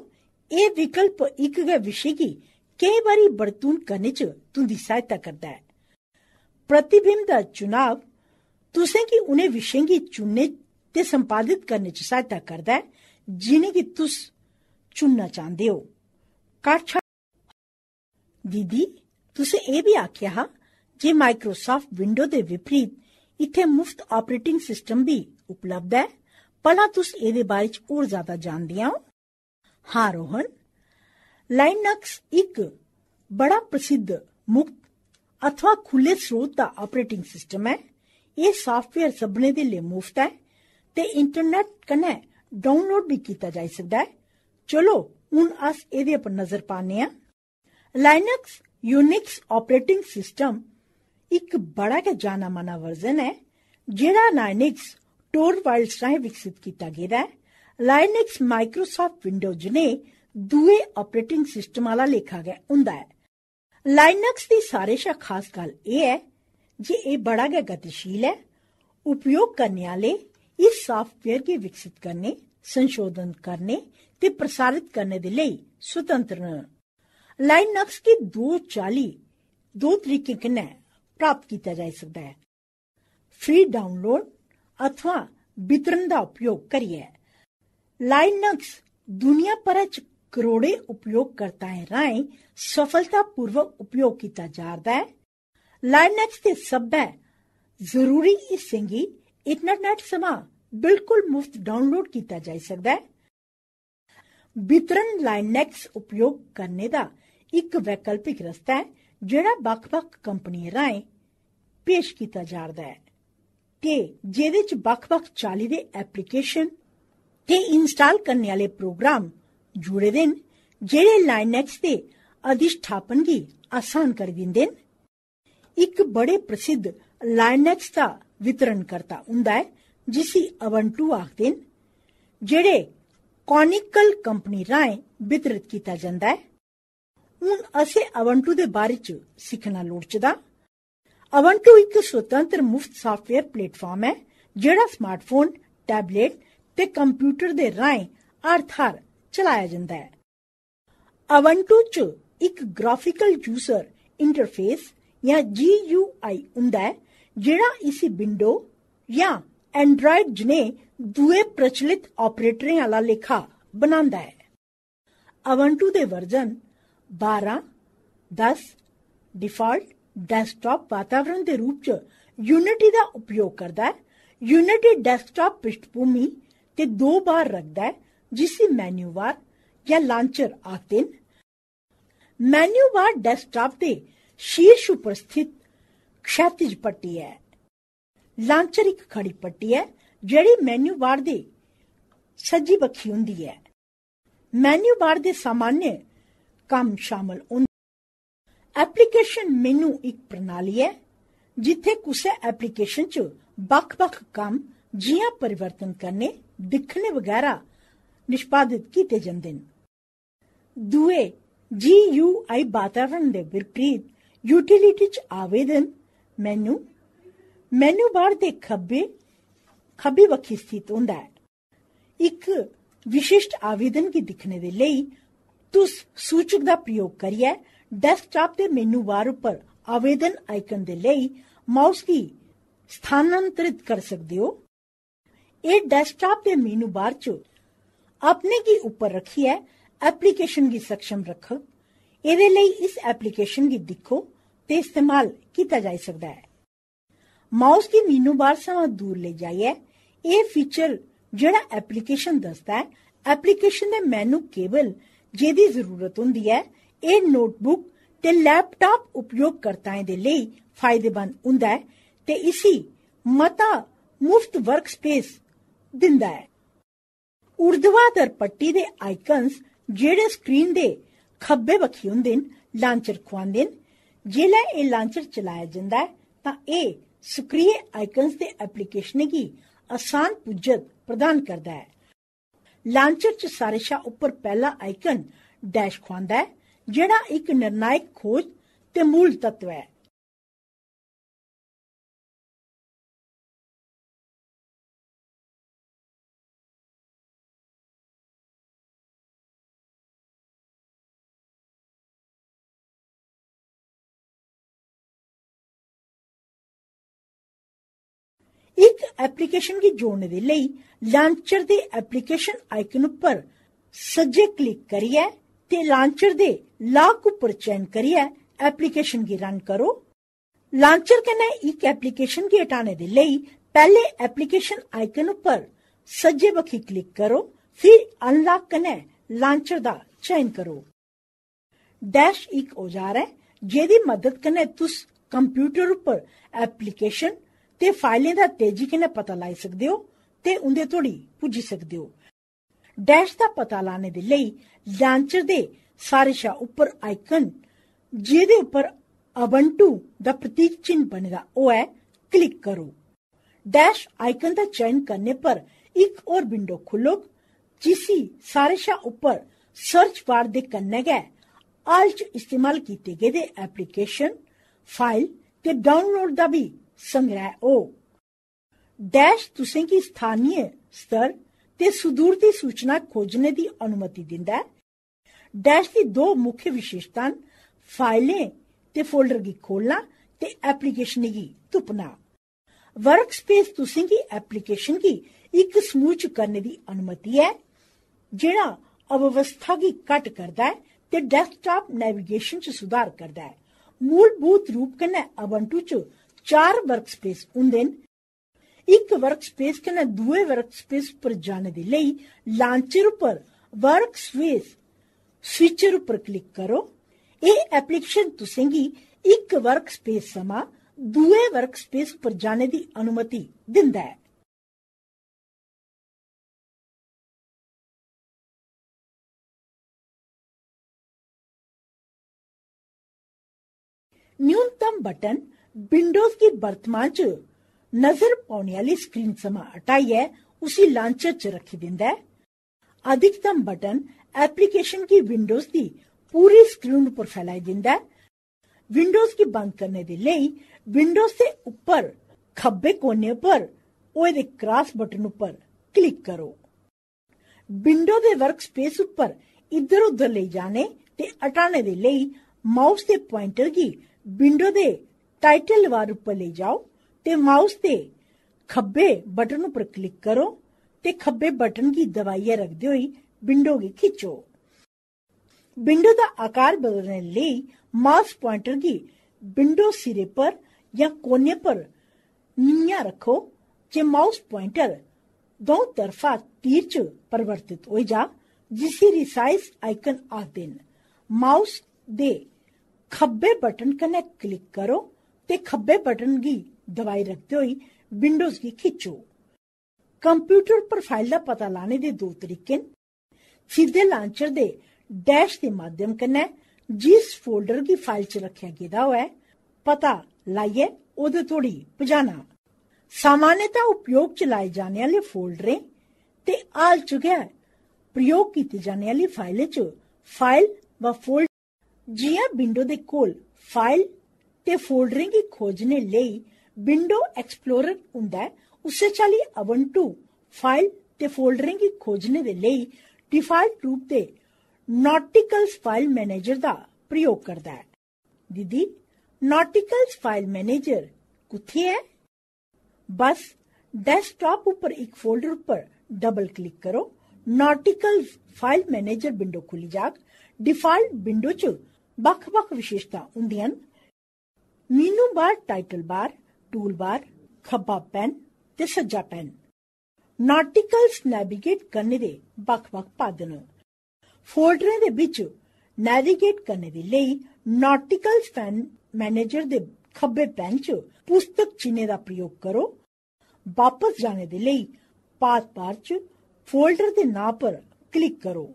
एह् विकल्प इक गै विशे गी केईं बारी बरतून करने च तुंदी सहायता करदा ऐ प्रतिबिंब दा चुनाव तुसें गी उनें विशें गी चुनने ते संपादित करने च सहायता करदा ऐ जिनेंगी तुस चुनना चाहंदे हो कश दीदी ਤੁਸੀਂ ਇਹ ਵੀ ਆਖਿਆ ਹਾਂ ਜੇ ਮਾਈਕਰੋਸਾਫਟ ਵਿੰਡੋ ਦੇ ਵਿਪਰੀਤ ਇੱਥੇ ਮੁਫਤ ਆਪਰੇਟਿੰਗ ਸਿਸਟਮ ਵੀ ਉਪਲਬਧ ਹੈ ਭਲਾ ਤੁਸੀਂ ਇਹਦੇ ਬਾਰੇ ਚ ਹੋਰ ਜ਼ਿਆਦਾ ਜਾਣਦੇ ਹੋ ਹਾਂ ਰੋਹਨ ਲਾਈਨਕਸ ਇੱਕ ਬੜਾ ਪ੍ਰਸਿੱਧ ਮੁਕਤ ਅਥਵਾ ਖੁੱਲੇ ਸਰੋਤ ਦਾ ਆਪਰੇਟਿੰਗ ਸਿਸਟਮ ਹੈ ਇਹ ਸਾਫਟਵੇਅਰ ਸਭਨੇ ਦੇ ਲਈ ਮੁਫਤ ਹੈ ਤੇ ਇੰਟਰਨੈਟ ਕਨੇ ਡਾਊਨਲੋਡ ਵੀ ਕੀਤਾ ਜਾ ਸਕਦਾ ਹੈ ਚਲੋ ਹੁਣ ਅਸ ਇਹਦੇ ਉੱਪਰ ਨਜ਼ਰ ਪਾਣੇ ਆ ਲਾਈਨਕਸ ਯੂਨਿਕਸ ਆਪਰੇਟਿੰਗ ਸਿਸਟਮ ਇੱਕ ਬੜਾ ਕੇ ਜਾਣਾ ਮਾਨਾ ਵਰਜ਼ਨ ਹੈ ਜਿਹੜਾ ਲਾਇਨਕਸ ਟੋਰ ਵਾਇਲਡਸ ਰਾਹੀਂ ਵਿਕਸਿਤ ਕੀਤਾ ਗਿਆ ਹੈ ਲਾਇਨਕਸ ਮਾਈਕਰੋਸਾਫਟ ਵਿੰਡੋਜ਼ ਨੇ ਦੂਏ ਆਪਰੇਟਿੰਗ ਸਿਸਟਮ ਵਾਲਾ ਲੇਖਾ ਗਿਆ ਹੁੰਦਾ ਹੈ ਲਾਇਨਕਸ ਦੀ ਸਾਰੇ ਸ਼ਾ ਖਾਸ ਗੱਲ ਇਹ ਹੈ ਜੇ ਇਹ ਬੜਾ ਗਿਆ ਗਤੀਸ਼ੀਲ ਹੈ ਉਪਯੋਗ ਕਰਨ ਵਾਲੇ ਇਸ ਸੌਫਟਵੇਅਰ ਕੇ ਵਿਕਸਿਤ ਕਰਨੇ ਸੰਸ਼ੋਧਨ ਕਰਨੇ ਤੇ ਪ੍ਰਸਾਰਿਤ ਕਰਨੇ ਦੇ ਲਈ ਸੁਤੰਤਰ ਨੇ ਲਾਈਨਅਪਸ ਕੀ ਦੋ ਚਾਲੀ ਦੋ ਤਰੀਕੇ ਕਨੇ ਪ੍ਰਾਪਤ ਕੀਤਾ ਜਾ ਸਕਦਾ ਹੈ ਫ੍ਰੀ ਡਾਊਨਲੋਡ ਅਥਵਾ ਵਿਤਰਨ ਦਾ ਉਪਯੋਗ ਕਰੀਏ ਲਾਈਨਅਪਸ ਦੁਨੀਆ ਭਰ ਚ ਕਰੋੜੇ ਉਪਯੋਗਕਰਤਾਏ ਰਾਹੀਂ ਸਫਲਤਾਪੂਰਵਕ ਉਪਯੋਗ ਕੀਤਾ ਜਾਂਦਾ ਹੈ ਲਾਈਨਅਕਸ ਤੇ ਸਭੈ ਜ਼ਰੂਰੀ ਹਿੱਸੇਗੀ ਇੰਟਰਨੈਟ ਸਮਾ ਬਿਲਕੁਲ ਮੁਫਤ ਡਾਊਨਲੋਡ ਕੀਤਾ ਜਾ ਸਕਦਾ ਹੈ ਵਿਤਰਨ ਲਾਈਨਅਕਸ ਉਪਯੋਗ ਕਰਨੇ ਦਾ ਇੱਕ ਵੈਕਲਪਿਕ ਰਸਤਾ ਹੈ ਜਿਹੜਾ ਵੱਖ-ਵੱਖ ਕੰਪਨੀਆਂ ਰਾਹੀਂ ਪੇਸ਼ ਕੀਤਾ ਜਾਂਦਾ ਹੈ ਤੇ ਜਿਹਦੇ ਵਿੱਚ ਵੱਖ-ਵੱਖ ਚਾਲੀ ਦੇ ਐਪਲੀਕੇਸ਼ਨ ਤੇ ਇੰਸਟਾਲ ਕਰਨ ਵਾਲੇ ਪ੍ਰੋਗਰਾਮ ਜੁੜੇ ਦੇਣ ਜਿਹੜੇ ਲਾਈਨੈਕਸ ਦੇ ਅਧਿਸ਼ਠਾਪਨ ਦੀ ਆਸਾਨ ਕਰ ਦਿੰਦੇ ਇੱਕ ਬੜੇ ਪ੍ਰਸਿੱਧ ਲਾਈਨੈਕਸ ਦਾ ਵਿਤਰਨ ਕਰਤਾ ਹੁੰਦਾ ਹੈ ਜਿਸੀ ਅਵੰਟੂ ਆਖਦੇ ਜਿਹੜੇ ਕੌਨਿਕਲ ਕੰਪਨੀ ਰਾਹੀਂ ਵਿਤਰਿਤ ਕੀਤਾ ਜਾਂਦਾ ਹੈ ਹੁਣ ਅਸੀਂ ਅਵੰਟੂ ਦੇ ਬਾਰੇ ਚ ਸਿੱਖਣਾ ਲੋੜਚਦਾ ਅਵੰਟੂ ਇੱਕ ਸੁਤੰਤਰ ਮੁਫਤ ਸਾਫਟਵੇਅਰ ਪਲੇਟਫਾਰਮ ਹੈ ਜਿਹੜਾ ਸਮਾਰਟਫੋਨ, ਟੈਬਲੇਟ ਤੇ ਕੰਪਿਊਟਰ ਦੇ ਰਾਹੀਂ ਅਰਥਾਰ ਚਲਾਇਆ ਜਾਂਦਾ ਹੈ ਅਵੰਟੂ ਚ ਇੱਕ ਗ੍ਰਾਫੀਕਲ ਯੂਜ਼ਰ ਇੰਟਰਫੇਸ ਜਾਂ GUI ਹੁੰਦਾ ਹੈ ਜਿਹੜਾ ਇਸੇ ਵਿੰਡੋ ਜਾਂ ਐਂਡਰਾਇਡ ਜਨੇ ਦੂਏ ਪ੍ਰਚਲਿਤ ਆਪਰੇਟਰਾਂ ਵਾਲਾ ਲੇਖਾ ਬਣਾਉਂਦਾ ਹੈ ਅਵੰਟੂ ਦੇ ਵਰਜਨ 12 10 ਡਿਫਾਲਟ ਡੈਸਕਟਾਪ ਵਾਤਾਵਰਣ ਦੇ ਰੂਪ 'ਚ ਯੂਨਿਟੀ ਦਾ ਉਪਯੋਗ ਕਰਦਾ ਹੈ ਯੂਨਿਟੀ ਡੈਸਕਟਾਪ ਪृष्ठभूमि ਤੇ ਦੋ ਬਾਰ ਰੱਖਦਾ ਹੈ जिसे मेन्यू बार या लांचर आते हैं मेन्यू ਬਾਰ ਡੈਸਕਟਾਪ ਤੇ ਸ਼ੀਰਸ਼ उपर ਸਥਿਤ क्षैतिज ਪੱਟੀ ਹੈ ਲਾਂਚਰ ਇੱਕ ਖੜੀ ਪੱਟੀ ਹੈ ਜਿਹੜੀ ਮੈਨੂ ਬਾਰ ਦੇ ਸੱਜੀ ਬੱਖੀ ਹੁੰਦੀ ਹੈ ਮੈਨੂ ਬਾਰ ਦੇ ਸਾਮਾਨਯ ਕੰਮ ਸ਼ਾਮਲ ਹੁੰਦਾ ਐਪਲੀਕੇਸ਼ਨ ਮੈਨੂ ਇੱਕ ਪ੍ਰਣਾਲੀ ਹੈ ਜਿੱਥੇ ਕੁਸੇ ਐਪਲੀਕੇਸ਼ਨ 'ਚ ਵੱਖ-ਵੱਖ ਕੰਮ ਜਿਹਾ ਪਰਿਵਰਤਨ ਕਰਨੇ ਦਿਖਣੇ ਵਗੈਰਾ ਨਿਸ਼ਪਾਦਿਤ ਕੀਤੇ ਜਾਂਦੇ ਨੇ ਦੂਏ GUI ਵਾਤਾਵਰਣ ਦੇ ਵਿਪਰੀਤ ਯੂਟਿਲਿਟੀ 'ਚ ਆਵੇਦਨ ਮੈਨੂ ਮੈਨੂ ਬਾਹਰ ਦੇ ਖੱਬੇ ਖੱਬੀ ਵੱਖੀ ਸਥਿਤ ਹੁੰਦਾ ਹੈ ਇੱਕ ਵਿਸ਼ਿਸ਼ਟ ਆਵੇਦਨ ਕੀ ਦਿਖਣੇ ਦੇ ਲਈ ਤੁਸ ਸੂਚਕ ਦਾ ਪ੍ਰਯੋਗ ਕਰੀਏ ਡੈਸਕਟਾਪ ਦੇ ਮੈਨੂ ਬਾਰ ਉੱਪਰ ਆਵੇਦਨ ਆਈਕਨ ਦੇ ਲਈ ਮਾਊਸ ਕੀ ਸਥਾਨਾਂਤਰਿਤ ਕਰ ਸਕਦੇ ਹੋ ਇਹ ਡੈਸਕਟਾਪ ਦੇ ਮੈਨੂ ਬਾਰ ਚ ਆਪਣੇ ਕੀ ਉੱਪਰ ਰੱਖੀਏ ਐਪਲੀਕੇਸ਼ਨ ਕੀ ਸक्षम ਰੱਖ ਇਹਦੇ ਲਈ ਇਸ ਐਪਲੀਕੇਸ਼ਨ ਕੀ ਦੇਖੋ ਤੇ ਇਸਤੇਮਾਲ ਕੀਤਾ ਜਾ ਸਕਦਾ ਹੈ ਮਾਊਸ ਕੀ ਮੈਨੂ ਬਾਰ ਸਾਂ ਦੂਰ ਲੈ ਜਾਈਏ ਇਹ ਫੀਚਰ ਜਿਹੜਾ ਐਪਲੀਕੇਸ਼ਨ ਦੱਸਦਾ ਹੈ ਐਪਲੀਕੇਸ਼ਨ ਦੇ ਮੈਨੂ ਕੇਵਲ ਜਿਹਦੀ ਜ਼ਰੂਰਤ ਹੁੰਦੀ ਹੈ ਇਹ ਨੋਟਬੁੱਕ ਤੇ ਲੈਪਟਾਪ ਉਪਯੋਗਕਰਤਾਵਾਂ ਦੇ ਲਈ ਫਾਇਦੇਮੰਦ ਹੁੰਦਾ ਹੈ ਤੇ ਇਸੀ ਮਤਾ ਮੁਫਤ ਵਰਕਸਪੇਸ ਦਿੰਦਾ ਹੈ ਉਰਦਵਾਦਰ ਪੱਟੀ ਦੇ ਆਈਕਨਸ ਜਿਹੜੇ ਸਕਰੀਨ ਦੇ ਖੱਬੇ ਬਖੀ ਹੁੰਦੇ ਨੇ ਲਾਂਚਰ ਖਵਾਉਂਦੇ ਨੇ ਜਿਹੜਾ ਇਹ ਲਾਂਚਰ ਚਲਾਇਆ ਜਾਂਦਾ ਹੈ ਤਾਂ ਇਹ ਸਕ੍ਰੀਏ ਆਈਕਨਸ ਤੇ ਐਪਲੀਕੇਸ਼ਨ ਕੀ ਆਸਾਨ ਪੁੱਜਤ ਪ੍ਰਦਾਨ ਕਰਦਾ ਹੈ ਲਾਂਚਰ 'ਚ ਸ਼ਾ ਉੱਪਰ ਪਹਿਲਾ ਆਈਕਨ ਡੈਸ਼ ਖੁਆਂਦਾ ਹੈ ਜਿਹੜਾ ਇੱਕ ਨਿਰਣਾਇਕ ਖੋਜ ਤੇ ਮੂਲ ਤੱਤ ਹੈ ਇੱਕ ਐਪਲੀਕੇਸ਼ਨ ਕੀ ਜੋੜਨ ਦੇ ਲਈ ਲਾਂਚਰ ਦੇ ਐਪਲੀਕੇਸ਼ਨ ਆਈਕਨ ਉੱਪਰ ਸੱਜੇ ਕਲਿੱਕ ਕਰੀਏ ਤੇ ਲਾਂਚਰ ਦੇ ਲਾਕ ਉੱਪਰ ਚੈਨ ਕਰੀਏ ਐਪਲੀਕੇਸ਼ਨ ਕੀ ਰਨ ਕਰੋ ਲਾਂਚਰ ਕਨੇ ਇੱਕ ਐਪਲੀਕੇਸ਼ਨ ਕੀ ਹਟਾਣੇ ਦੇ ਲਈ ਪਹਿਲੇ ਐਪਲੀਕੇਸ਼ਨ ਆਈਕਨ ਉੱਪਰ ਸੱਜੇ ਬਖੀ ਕਲਿੱਕ ਕਰੋ ਫਿਰ ਅਨਲਾਕ ਕਨੇ ਲਾਂਚਰ ਦਾ ਚੈਨ ਕਰੋ ਡੈਸ਼ ਇੱਕ ਹੋ ਜਾ ਔਜ਼ਾਰ ਹੈ ਜਿਹਦੀ ਮਦਦ ਕਨੇ ਤੁਸ ਕੰਪਿਊਟਰ ਉੱਪਰ ਐਪਲੀਕੇਸ਼ਨ ਤੇ ਫਾਈਲਾਂ ਦਾ ਤੇਜ਼ੀ ਕਿਨੇ ਪਤਾ ਲਾਈ ਸਕਦੇ ਹੋ ਤੇ ਉਹਦੇ ਤੋੜੀ ਪੁੱਜੀ ਸਕਦੇ ਹੋ ਡੈਸ਼ ਦਾ ਪਤਾ ਲਾਣੇ ਦੇ ਲਈ ਲਾਂਚਰ ਦੇ ਸਾਰੇ ਸ਼ਾ ਉੱਪਰ ਆਈਕਨ ਜਿਹਦੇ ਉੱਪਰ ਅਬੰਟੂ ਦਾ ਪ੍ਰਤੀਕ ਚਿੰਨ ਬਣਦਾ ਉਹ ਹੈ ਕਲਿੱਕ ਕਰੋ ਡੈਸ਼ ਆਈਕਨ ਦਾ ਚੈਨ ਕਰਨੇ ਪਰ ਇੱਕ ਹੋਰ ਵਿੰਡੋ ਖੁੱਲੋ ਜਿਸੀ ਸਾਰੇ ਸ਼ਾ ਉੱਪਰ ਸਰਚ ਬਾਰ ਦੇ ਕੰਨੇ ਗਏ ਆਲਚ ਇਸਤੇਮਾਲ ਕੀਤੇ ਗਏ ਐਪਲੀਕੇਸ਼ਨ ਫਾਈਲ ਤੇ ਡਾਊਨਲੋਡ ਦਾ ਵੀ ਸੰਗ੍ਰਹਿਓ ਡੈਸ਼ ਤੁਸੀਂ ਕੀ ਸਥਾਨੀਏ ਸਤਰ ਤੇ ਸੁਦੂਰ ਦੀ ਸੂਚਨਾ ਖੋਜਣੇ ਦੀ ਅਨੁਮਤੀ ਦਿੰਦਾ ਹੈ ਡੈਸ਼ ਦੀ ਦੋ ਮੁੱਖ ਵਿਸ਼ੇਸ਼ਤਾਂ ਫਾਈਲੇ ਤੇ ਫੋਲਡਰ ਦੀ ਖੋਲਣਾ ਤੇ ਐਪਲੀਕੇਸ਼ਨ ਦੀ ਤੁਪਨਾ ਵਰਕਸਪੇਸ ਤੁਸੀਂ ਕੀ ਐਪਲੀਕੇਸ਼ਨ ਕੀ ਇੱਕ ਸਮੂਚ ਕਰਨ ਦੀ ਅਨੁਮਤੀ ਹੈ ਜਿਹੜਾ ਅਵਵਸਥਾ ਕੀ ਕੱਟ ਕਰਦਾ ਹੈ ਤੇ ਡੈਸਕਟਾਪ ਨੈਵੀਗੇਸ਼ਨ ਚ ਸੁਧਾਰ ਕਰਦਾ ਹੈ ਮੂਲ ਬੂਤ ਰੂਪ ਕਨੇ ਅਬੰਟੂ ਚ ਚਾਰ ਵਰਕਸਪੇਸ ਹੁੰਦੇ ਨੇ ਇੱਕ ਵਰਕਸਪੇਸ ਕਨਾ ਦੋ ਵਰਕਸਪੇਸ ਪਰ ਜਾਣ ਦੇ ਲਈ ਲਾਂਚਰ ਉੱਪਰ ਵਰਕਸਪੇਸ ਸਵਿਚਰ ਉੱਪਰ ਕਲਿੱਕ ਕਰੋ ਇਹ ਐਪਲੀਕੇਸ਼ਨ ਤੁਸੇਂਗੀ ਇੱਕ ਵਰਕਸਪੇਸ ਸਮਾ ਦੂਏ ਵਰਕਸਪੇਸ ਪਰ ਜਾਣ ਦੀ ਅਨੁਮਤੀ ਦਿੰਦਾ ਹੈ न्यूनतम ਬਟਨ विंडोज की वर्तमान च नजर पौने आली स्क्रीन समा हटाइए उसी लांचर च रखी दिंदा है अधिकतम बटन एप्लीकेशन की विंडोज की पूरी स्क्रीन पर फैलाई दिंदा है विंडोज की बंद करने दे ले विंडोज से ऊपर खब्बे कोने पर ओए क्रॉस बटन ऊपर क्लिक करो विंडो दे वर्क स्पेस ऊपर इधर उधर ले जाने ते हटाने दे ले माउस के पॉइंटर की विंडो दे ਟਾਈਟਲ ਵਾਰ ਉੱਪਰ ਲੈ ਜਾਓ ਤੇ ਮਾਊਸ ਦੇ ਖੱਬੇ ਬਟਨ ਉੱਪਰ ਕਲਿੱਕ ਕਰੋ ਤੇ ਖੱਬੇ ਬਟਨ ਦੀ ਦਬਾਈਏ ਰੱਖਦੇ ਹੋਈ ਵਿੰਡੋ ਕੀ ਖਿੱਚੋ विंडो का आकार बदलने लिए माउस पॉइंटर की विंडो सिरे पर या कोने पर निम्या रखो जे माउस पॉइंटर दो तरफा तीर च परिवर्तित हो जा जिसे रिसाइज आइकन आख देन माउस दे खब्बे बटन कने क्लिक करो ਤੇ ਖੱਬੇ ਬਟਨ ਦੀ ਦਵਾਈ ਰੱਖਦੇ ਹੋਈ ਵਿੰਡੋਜ਼ ਦੀ ਖਿੱਚੋ ਕੰਪਿਊਟਰ ਪ੍ਰੋਫਾਈਲ ਦਾ ਪਤਾ ਲਾਣੇ ਦੇ ਦੋ ਤਰੀਕੇ ਨੇ ਸਿੱਧੇ ਲਾਂਚਰ ਦੇ ਡੈਸ਼ ਦੇ ਮਾਧਿਅਮ ਕਨੇ ਜਿਸ ਫੋਲਡਰ ਦੀ ਫਾਈਲ ਚ ਰੱਖਿਆ ਗਿਆ ਹੋਇਆ ਪਤਾ ਲਾਈਏ ਉਹਦੇ ਥੋੜੀ ਪਜਾਣਾ ਸਾਮਾਨਿਤਾ ਉਪਯੋਗ ਚ ਲਾਏ ਜਾਣ ਵਾਲੇ ਫੋਲਡਰ ਤੇ ਆਲ ਚੁਗਿਆ ਪ੍ਰਯੋਗ ਕੀਤੀ ਜਾਣ ਵਾਲੀ ਫਾਈਲ ਚ ਫਾਈਲ ਵਾ ਫੋਲਡਰ ਜੀਆ ਵਿੰਡੋ ਦੇ ਕੋਲ ਫਾਈਲ ਤੇ ਫੋਲਡਰਿੰਗ ਦੀ ਖੋਜਨੇ ਲਈ ਵਿੰਡੋ ਐਕਸਪਲੋਰਰ ਹੁੰਦਾ ਉਸੇ ਚਾਲੀ ubuntu ਫਾਈਲ ਤੇ ਫੋਲਡਰਿੰਗ ਦੀ ਖੋਜਨੇ ਦੇ ਲਈ ਡਿਫਾਲਟ ਰੂਪ ਤੇ ਨਾਟਿਕਲਸ ਫਾਈਲ ਮੈਨੇਜਰ ਦਾ ਪ੍ਰਯੋਗ ਕਰਦਾ ਹੈ ਦੀਦੀ ਨਾਟਿਕਲਸ ਫਾਈਲ ਮੈਨੇਜਰ ਕਿੱਥੇ ਹੈ ਬਸ ਡੈਸਕਟਾਪ ਉੱਪਰ ਇੱਕ ਫੋਲਡਰ ਉੱਪਰ ਡਬਲ ਕਲਿੱਕ ਕਰੋ ਨਾਟਿਕਲ ਫਾਈਲ ਮੈਨੇਜਰ ਵਿੰਡੋ ਖੁੱਲ ਜਾਗ ਡਿਫਾਲਟ ਵਿੰਡੋ 'ਚ ਵੱਖ-ਵੱਖ ਵਿਸ਼ੇਸ਼ਤਾ ਹੁੰਦੀਆਂ ਹਨ menu bar title bar toolbar ਖੱਬਾ ਪੈਨ ਤੇ ਸੱਜਾ ਪੈਨ ਨਾਟਿਕਲਸ ਨੈਵੀਗੇਟ ਕਰਨ ਦੇ ਬਖ-ਬਖ ਪਦ ਨੇ ਫੋਲਡਰਾਂ ਦੇ ਵਿੱਚ ਨੈਵੀਗੇਟ ਕਰਨ ਦੇ ਲਈ ਨਾਟਿਕਲਸ ਪੈਨ ਮੈਨੇਜਰ ਦੇ ਖੱਬੇ ਪੈਨ 'ਚ ਪੁਸਤਕ ਚਿੰਨ੍ਹ ਦਾ ਪ੍ਰਯੋਗ ਕਰੋ ਵਾਪਸ ਜਾਣ ਦੇ ਲਈ ਪਾਸ-ਪਾਰ 'ਚ ਫੋਲਡਰ ਦੇ ਨਾਂ ਪਰ ਕਲਿੱਕ ਕਰੋ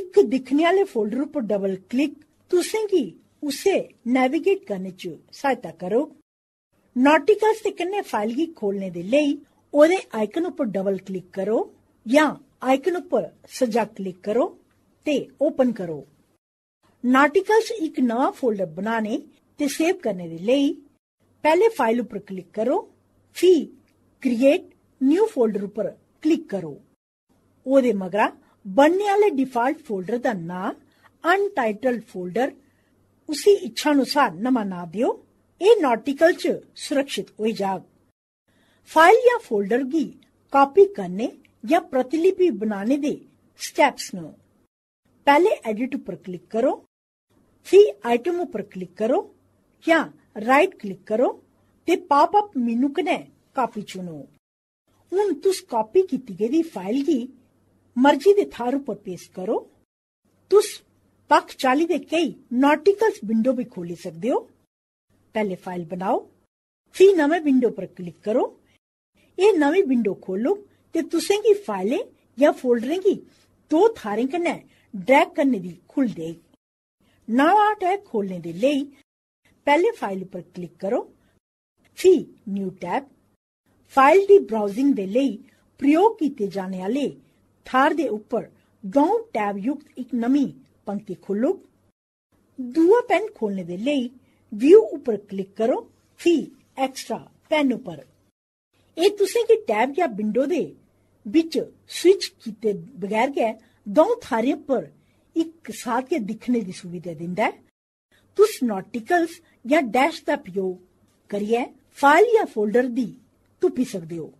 ਇੱਕ ਦਿਖਣੇ ਵਾਲੇ ਫੋਲਡਰ ਉੱਪਰ ਡਬਲ ਕਲਿੱਕ ਤੁਸੀਂ ਕੀ उसे नेविगेट करने च सहायता करो नोटिकस दे कन्नै फाइल गी खोलने दे लेई ओह्दे आइकन उप्पर डबल क्लिक करो जां आइकन उप्पर सज्जा क्लिक करो ते ओपन करो नाटिकल्स इक नवां फोल्डर बनाने ते सेव करने दे लेई पैह्ले फाइल उप्पर क्लिक करो फ्ही क्रिएट न्यू फोल्डर उप्पर क्लिक करो ओह्दे मगरा बनने आह्ले डिफाल्ट फोल्डर दा नांऽ अनटाइटल्ड फोल्डर ਇੱਛਾ ਅਨੁਸਾਰ ਨਮਾ ਨਾ ਦਿਓ ਇਹ नॉटिकल ਚ ਸੁਰੱਖਿਤ ਹੋਈ ਜਾਗ ਫਾਈਲ ਜਾਂ ਫੋਲਡਰ ਦੀ ਕਾਪੀ ਕਰਨੇ ਜਾਂ ਪ੍ਰਤੀਲਿਪੀ ਬਣਾਉਣੇ ਦੇ ਸਟੈਪਸ ਨੂੰ ਪਹਿਲੇ ਐਡਿਟ ਉੱਪਰ ਕਲਿੱਕ ਕਰੋ ਫਿਰ ਆਈਟਮ ਉੱਪਰ ਕਲਿੱਕ ਕਰੋ ਜਾਂ ਰਾਈਟ ਕਲਿੱਕ ਕਰੋ ਤੇ ਪਾਪ ਅਪ ਮੈਨੂ ਕਨੇ ਕਾਪੀ ਚੁਣੋ ਹੁਣ ਤੁਸੀਂ ਕਾਪੀ ਕੀਤੀ ਗਈ ਫਾਈਲ ਦੀ ਮਰਜ਼ੀ ਦੇ ਥਾਰ ਉੱਪਰ ਪੇਸਟ ਕਰੋ ਤੁਸੀਂ ਪੱਖ 40 ਦੇ ਕਈ ਨੌਟਿਕਲਸ ਵਿੰਡੋ ਵੀ ਖੋਲ ਸਕਦੇ ਹੋ ਪਹਿਲੇ ਫਾਈਲ ਬਣਾਓ ਫਿਰ ਨਵੇਂ ਵਿੰਡੋ ਪਰ ਕਲਿੱਕ ਕਰੋ ਇਹ ਨਵੀਂ ਵਿੰਡੋ ਖੋਲੋ ਤੇ ਤੁਸੀਂ ਕੀ ਫਾਈਲੇ या फोल्डर की दो थारे कन्ने ड्रैग करने की खुल देगी नवा टैब खोलने के लिए पहले फाइल पर क्लिक करो फिर न्यू टैब फाइल की ब्राउजिंग के लिए प्रयोग किए जाने वाले थार के उपर दो टैब युक्त एक नवी ਪੰਕਤੀ ਖੋਲੋ ਦੂਆ ਪੈਨ ਖੋਲਣ ਦੇ ਲਈ ਵਿਊ ਉੱਪਰ ਕਲਿੱਕ ਕਰੋ ਫਿਰ ਐਕਸਟਰਾ ਪੈਨ ਉੱਪਰ ਇਹ ਤੁਸੀਂ ਕਿ ਟੈਬ ਜਾਂ ਵਿੰਡੋ ਦੇ ਵਿੱਚ ਸਵਿਚ ਕੀਤੇ ਬਗੈਰ ਗਏ ਦੋ ਥਾਰੇ ਉੱਪਰ ਇੱਕ ਸਾਥ ਕੇ ਦਿਖਣੇ ਦੀ ਸੁਵਿਧਾ ਦਿੰਦਾ ਹੈ ਤੁਸੀਂ ਨੋਟਿਕਲਸ ਜਾਂ ਡੈਸ਼ ਦਾ ਪ੍ਰਯੋਗ ਕਰੀਏ ਫਾਈਲ ਜਾਂ ਫੋਲਡਰ ਦੀ ਤੁਪੀ ਸਕਦੇ ਹੋ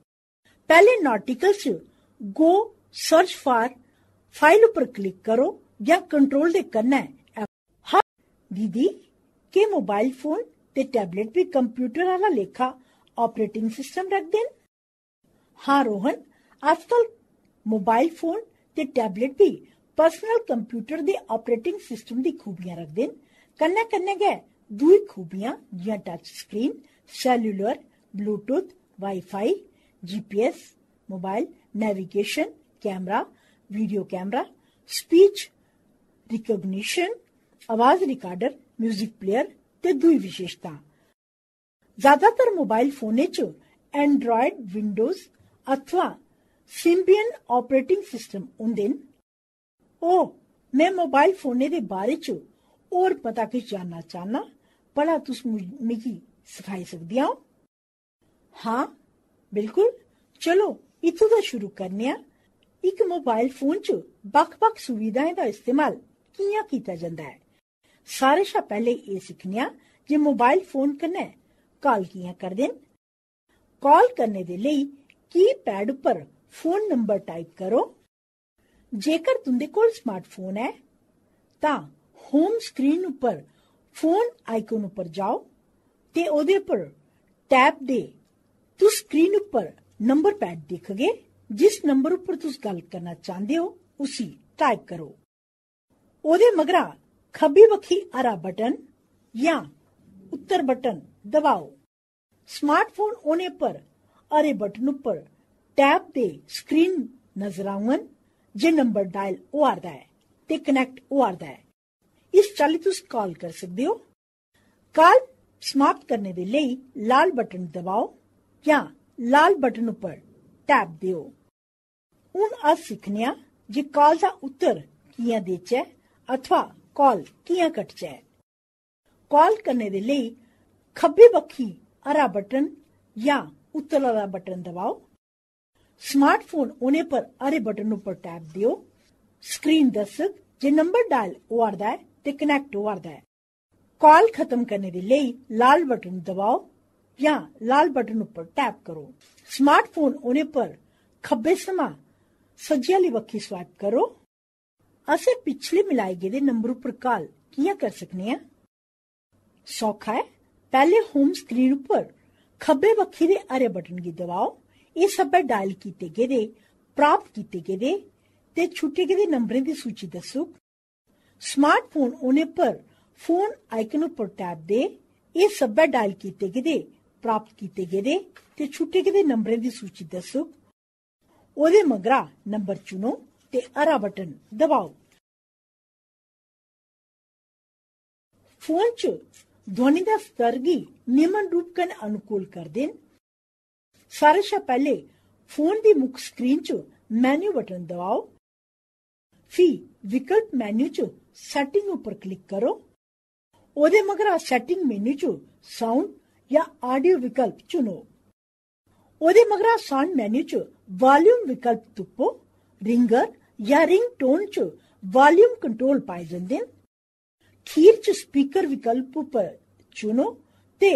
ਪਹਿਲੇ ਨੋਟਿਕਲ ਗੋ ਸਰਚ ਫਾਰ ਫਾਈਲ ਉੱਪਰ ਕਲਿੱਕ ਕਰੋ ਜਾਂ ਕੰਟਰੋਲ ਦੇ ਕਰਨਾ ਹੈ ਹਾਂ ਦੀਦੀ ਕਿ ਮੋਬਾਈਲ ਫੋਨ ਤੇ ਟੈਬਲੇਟ ਵੀ ਕੰਪਿਊਟਰ ਵਾਲਾ ਲੇਖਾ ਆਪਰੇਟਿੰਗ ਸਿਸਟਮ ਰੱਖ ਦੇਣ हाँ रोहन आजकल मोबाइल फोन ते टैबलेट भी पर्सनल कंप्यूटर दे ऑपरेटिंग सिस्टम दी खूबियां रख देन कन्नै कन्नै गै दूई खूबियां जियां touch screen cellular bluetooth wifi G P S mobile navigation camera video camera speech recognition ਆਵਾਜ਼ ਰਿਕਾਰਡਰ 뮤직 ਪਲੇਅਰ ਤੇ ਦੂਈ ਵਿਸ਼ੇਸ਼ਤਾ ਜ਼ਿਆਦਾਤਰ ਮੋਬਾਈਲ ਫੋਨੇ 'ਚ ਐਂਡਰੋਇਡ ਵਿੰਡੋਜ਼ ਅਥਵਾ ਸਿੰਬੀਅਨ ਆਪਰੇਟਿੰਗ ਸਿਸਟਮ ਹੁੰਦੇ ਨੇ ਉਹ ਮੈਂ ਮੋਬਾਈਲ ਫੋਨੇ ਦੇ ਬਾਰੇ 'ਚ और पता कुछ जानना चाहना भला तुस मिगी सिखाई सकदी आओ हां बिल्कुल चलो इत्थू दा शुरू करने आं इक मोबाइल फोन च बक्ख बक्ख सुविधाएं दा इस्तेमाल ਕਿਵੇਂ ਕੀਤਾ ਜਾਂਦਾ ਹੈ ਸਾਰੇ ਸ਼ਾ ਪਹਿਲੇ ਇਹ ਸਿੱਖਣਿਆ ਜੇ ਮੋਬਾਈਲ ਫੋਨ ਕਰਨਾ ਹੈ ਕਾਲ ਕੀਆ ਕਰਦੇ ਕਾਲ ਕਰਨੇ ਦੇ ਲਈ ਕੀ ਪੈਡ ਉੱਪਰ ਫੋਨ ਨੰਬਰ ਟਾਈਪ ਕਰੋ ਜੇਕਰ ਤੁੰਦੇ ਕੋਲ ਸਮਾਰਟਫੋਨ ਹੈ ਤਾਂ ਹੋਮ ਸਕਰੀਨ ਉੱਪਰ ਫੋਨ ਆਈਕਨ ਉੱਪਰ ਜਾਓ ਤੇ ਉਹਦੇ ਉੱਪਰ ਟੈਪ ਦੇ ਤੁਸ ਸਕਰੀਨ ਉੱਪਰ ਨੰਬਰ ਪੈਡ ਦਿਖਗੇ ਜਿਸ ਨੰਬਰ ਉੱਪਰ ਤੁਸੀਂ ਗੱਲ ਕਰਨਾ ਚਾਹੁੰਦੇ ਹੋ ਉਸੇ ਟਾਈਪ ਕਰੋ ਉਹਦੇ ਮਗਰਾ ਖੱਬੀ ਵੱਖੀ ਹਰਾ ਬਟਨ ਜਾਂ ਉੱਤਰ ਬਟਨ ਦਬਾਓ ਸਮਾਰਟਫੋਨ ਉਹਨੇ ਪਰ ਅਰੇ ਬਟਨ ਉੱਪਰ ਟੈਪ ਤੇ ਸਕਰੀਨ ਨਜ਼ਰ ਆਉਣ ਜੇ ਨੰਬਰ ਡਾਇਲ ਉਹ ਆਰਦਾ ਹੈ ਤੇ ਕਨੈਕਟ ਉਹ ਆਰਦਾ ਹੈ ਇਸ ਚਾਲੀ ਤੁਸੀਂ ਕਾਲ ਕਰ ਸਕਦੇ ਹੋ ਕਾਲ ਸਮਾਪਤ ਕਰਨ ਦੇ ਲਈ ਲਾਲ ਬਟਨ ਦਬਾਓ ਜਾਂ ਲਾਲ ਬਟਨ ਉੱਪਰ ਟੈਪ ਦਿਓ ਹੁਣ ਅਸੀਂ ਸਿੱਖਿਆ ਜੇ ਕਾਲ ਦਾ ਉੱਤਰ ਕੀਆਂ ਦੇਚੈ अथवा कॉल किया कट जाए कॉल करने दे ले खबे बखी अरा बटन या उत्तर अरा बटन दबाओ स्मार्टफोन होने पर अरे बटन ऊपर टैप दियो स्क्रीन दसक जे नंबर डायल होआरदा है ते कनेक्ट होआरदा है कॉल खत्म करने के लिए लाल बटन दबाओ या लाल बटन ऊपर टैप करो स्मार्टफोन होने पर खब्बे समा सज्जे वाली बखी स्वाइप करो ਅਸੀਂ ਪਿਛਲੇ ਮਿਲਾਏ ਗਏ ਦੇ ਨੰਬਰ ਉੱਪਰ ਕਾਲ ਕਿਵੇਂ ਕਰ ਸਕਨੇ ਆ ਸੌਖਾ ਹੈ ਪਹਿਲੇ ਹੋਮ ਸਕਰੀਨ ਉੱਪਰ ਖੱਬੇ ਵੱਖੀ ਦੇ ਅਰੇ ਬਟਨ ਕੀ ਦਬਾਓ ਇਹ ਸਭ ਡਾਇਲ ਕੀਤੇ ਗਏ ਦੇ ਪ੍ਰਾਪਤ ਕੀਤੇ ਗਏ ਦੇ ਤੇ ਛੁੱਟੇ ਗਏ ਨੰਬਰਾਂ ਦੀ ਸੂਚੀ ਦੱਸੋ ਸਮਾਰਟਫੋਨ ਉਹਨੇ ਪਰ ਫੋਨ ਆਈਕਨ ਉੱਪਰ ਟੈਪ ਦੇ ਇਹ ਸਭ ਡਾਇਲ ਕੀਤੇ ਗਏ ਦੇ ਪ੍ਰਾਪਤ ਕੀਤੇ ਗਏ ਦੇ ਤੇ ਛੁੱਟੇ ਗਏ ਨੰਬਰਾਂ ਦੀ ਸੂਚੀ ਦੱਸੋ ਉਹਦੇ ਮਗਰਾ ਨੰਬਰ ਚੁਣੋ ਤੇ ਅਰਾ ਬਟਨ ਦਬਾਓ ਫੋਨ 'ਚ ਧੁਨੀ ਦਾ ਫਤਰਗੀ ਨਿਯਮਨ ਰੂਪਕਨ ਅਨੁਕੂਲ ਕਰ ਦੇਣ ਸਾਰੇ ਸ਼ਾ ਪਹਿਲੇ ਫੋਨ ਦੀ ਮੁੱਖ ਸਕਰੀਨ 'ਚ ਮੈਨੂ ਬਟਨ ਦਬਾਓ ਫੀ ਵਿਕਲਪ ਮੈਨੂ 'ਚ ਸੈਟਿੰਗ ਉੱਪਰ ਕਲਿੱਕ ਕਰੋ ਉਹਦੇ ਮਗਰ ਆ ਸੈਟਿੰਗ ਮੈਨੂ 'ਚ ਸਾਊਂਡ ਜਾਂ ਆਡੀਓ ਵਿਕਲਪ ਚੁਣੋ ਉਹਦੇ ਮਗਰ ਆ ਸਾਊਂਡ ਮੈਨੂ 'ਚ ਵਾਲੀਅਮ ਵਿਕਲਪ ਤੁੱਪੋ ਰਿੰਗਰ ਜਾਂ ਟੋਨ 'ਚ ਵਾਲੀਅਮ ਕੰਟਰੋਲ ਪਾਈ ਜਾਂਦੇ ਨੇ खींच स्पीकर विकल्प पर ਚੁਣੋ ਤੇ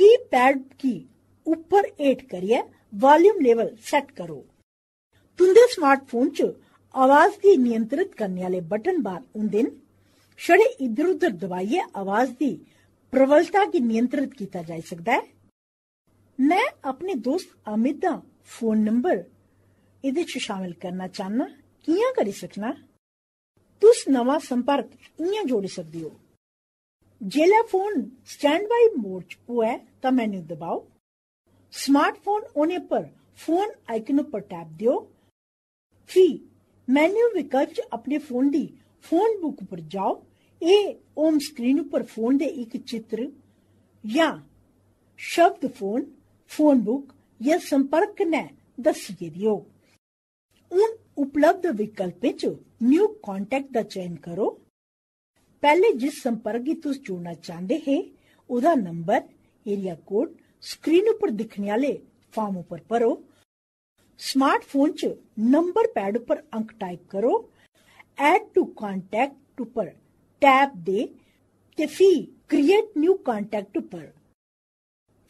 कीपैड की ਉੱਪਰ 8 ਕਰੀਏ ਵਾਲੀਅਮ ਲੈਵਲ ਸੈੱਟ ਕਰੋ ਤੁੰਦੇ ਸਮਾਰਟਫੋਨ 'ਚ ਆਵਾਜ਼ ਦੀ ਨਿਯੰਤਰਿਤ ਕਰਨ ਵਾਲੇ ਬਟਨ ਬਾਰ ਹੁੰਦੇ ਨੇ ਛੜੇ ਇਧਰ ਉਧਰ ਦਬਾਈਏ ਆਵਾਜ਼ ਦੀ ਪ੍ਰਬਲਤਾ ਕੀ ਨਿਯੰਤਰਿਤ ਕੀਤਾ ਜਾ ਸਕਦਾ ਹੈ ਮੈਂ ਆਪਣੇ ਦੋਸਤ ਅਮਿਤ ਦਾ ਫੋਨ ਨੰਬਰ ਇਹਦੇ 'ਚ ਸ਼ਾਮਿਲ ਕਰਨਾ ਚਾਹਨਾ ਕਿਵੇਂ ਕਰ ਸਕਣਾ तुस नवां संपर्क ईअं जोड़े सघंदियो जेला फोन स्टैंड बाई मोड जो है त मेन्यू दबाओ स्मार्टफोन होने पर फोन आइकन पर टैप दियो फी मेन्यू विकल्प च अपने फोन दी फोन बुक पर जाओ ਇਹ ਹੋਮ ਸਕਰੀਨ ਉੱਪਰ ਫੋਨ ਦੇ ਇੱਕ ਚਿੱਤਰ ਜਾਂ ਸ਼ਬਦ ਫੋਨ ਫੋਨ ਬੁੱਕ ਜਾਂ ਸੰਪਰਕ ਨੇ ਦੱਸੀਏ ਦਿਓ ਉਨ ਉਪਲਬਧ ਵਿਕਲਪਾਂ ਚ न्यू कॉन्टेक्ट का चयन करो पहले जिस संपर्क तुम जोड़ना चाहते हे ओदा नंबर एरिया कोड स्क्रीन ऊपर दिखने आले फॉर्म ऊपर भरो स्मार्टफोन च नंबर पैड ऊपर अंक टाइप करो एड टू कॉन्टेक्ट ऊपर टैप दे ते फी क्रिएट न्यू कॉन्टेक्ट ऊपर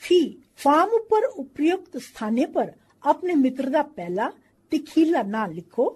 फी फॉर्म ऊपर उपयुक्त स्थाने पर अपने मित्र का पहला तिखीला नाम लिखो